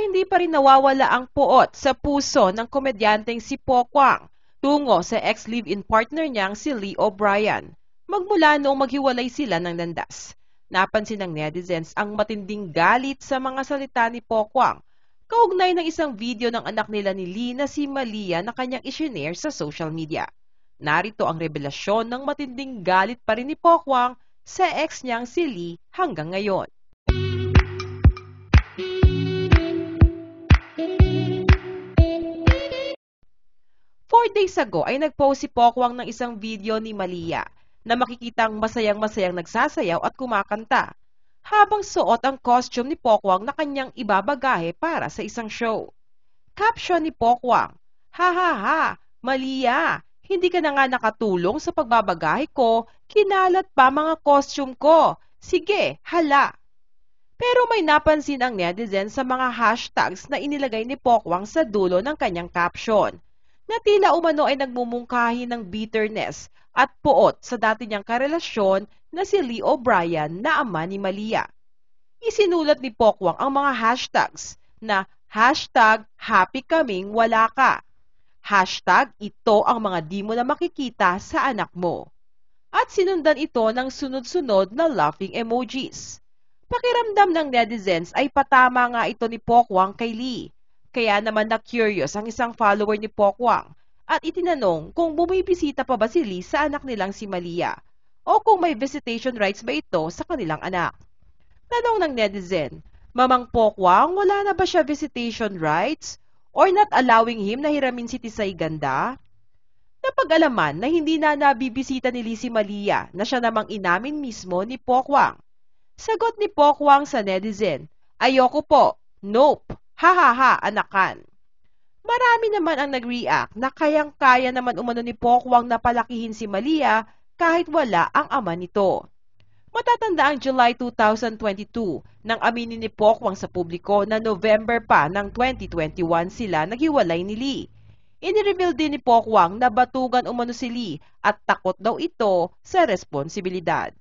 hindi pa rin nawawala ang puot sa puso ng komedyanteng si Po Kwang tungo sa ex-live-in partner niyang si Lee O'Brien magmula noong maghiwalay sila ng landas. Napansin ng netizens ang matinding galit sa mga salita ni Po Kwang kaugnay ng isang video ng anak nila ni Lee na si Malia na kanyang isinare sa social media. Narito ang revelasyon ng matinding galit pa rin ni Pokwang sa ex niyang si Lee hanggang ngayon. Four days ago ay nag-post si Pokwang ng isang video ni Malia na makikitang masayang-masayang nagsasayaw at kumakanta habang suot ang costume ni Pokwang na kanyang ibabagahe para sa isang show. Caption ni Pokwang, Ha ha ha, Malia, hindi ka na nga nakatulong sa pagbabagahe ko, kinalat pa mga costume ko. Sige, hala. Pero may napansin ang netizen sa mga hashtags na inilagay ni Pokwang sa dulo ng kanyang caption – na tila umano ay nagmumungkahi ng bitterness at poot sa dati niyang karelasyon na si Lee O'Brien na ama ni Malia. Isinulat ni Pokwang ang mga hashtags na hashtag happy kaming wala ka, hashtag ito ang mga di mo na makikita sa anak mo, at sinundan ito ng sunod-sunod na laughing emojis. Pakiramdam ng netizens ay patama nga ito ni Pokwang kay Lee kaya naman na curious ang isang follower ni Pokwang at itinanong kung bumibisita pa ba si Lee sa anak nilang si Malia o kung may visitation rights ba ito sa kanilang anak. Tanong ng netizen, Mamang Pokwang, wala na ba siya visitation rights? Or not allowing him na hiramin si Tisay Ganda? Napag-alaman na hindi na nabibisita ni Lizzie Malia na siya namang inamin mismo ni Pokwang. Sagot ni Pokwang sa netizen, Ayoko po, nope. Hahaha, anakan. Marami naman ang nag-react na kayang-kaya naman umano ni Pokwang na palakihin si Malia kahit wala ang ama nito. Matatanda ang July 2022 nang aminin ni Pokwang sa publiko na November pa ng 2021 sila naghiwalay ni Lee. Inireveal din ni Pokwang na batugan umano si Lee at takot daw ito sa responsibilidad.